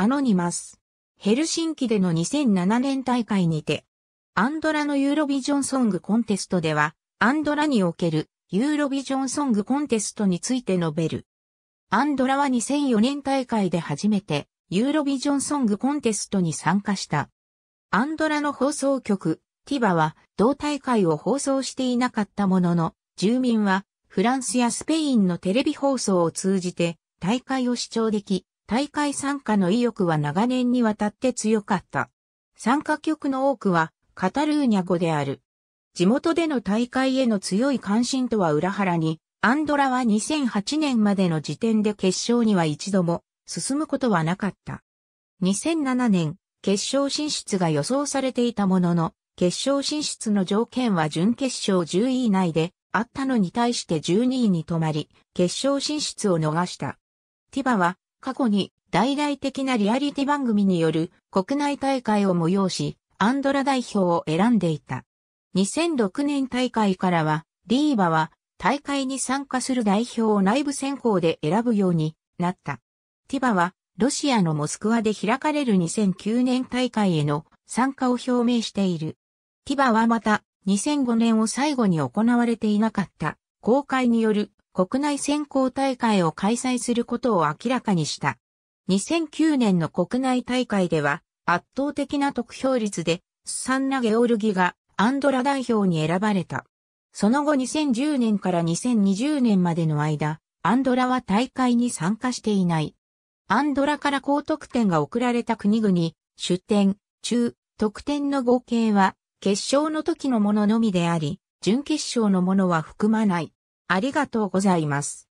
アノニマス。ヘルシンキでの2007年大会にて、アンドラのユーロビジョンソングコンテストでは、アンドラにおけるユーロビジョンソングコンテストについて述べる。アンドラは2004年大会で初めてユーロビジョンソングコンテストに参加した。アンドラの放送局、ティバは同大会を放送していなかったものの、住民はフランスやスペインのテレビ放送を通じて大会を視聴でき、大会参加の意欲は長年にわたって強かった。参加局の多くはカタルーニャ語である。地元での大会への強い関心とは裏腹に、アンドラは2008年までの時点で決勝には一度も進むことはなかった。2007年、決勝進出が予想されていたものの、決勝進出の条件は準決勝10位以内であったのに対して12位に止まり、決勝進出を逃した。ティバは過去に大々的なリアリティ番組による国内大会を催し、アンドラ代表を選んでいた。2006年大会からは、リーバは大会に参加する代表を内部選考で選ぶようになった。ティバは、ロシアのモスクワで開かれる2009年大会への参加を表明している。ティバはまた、2005年を最後に行われていなかった、公開による国内選考大会を開催することを明らかにした。2009年の国内大会では圧倒的な得票率でスサンナ・ゲオルギがアンドラ代表に選ばれた。その後2010年から2020年までの間、アンドラは大会に参加していない。アンドラから高得点が送られた国々、出展、中、得点の合計は決勝の時のもののみであり、準決勝のものは含まない。ありがとうございます。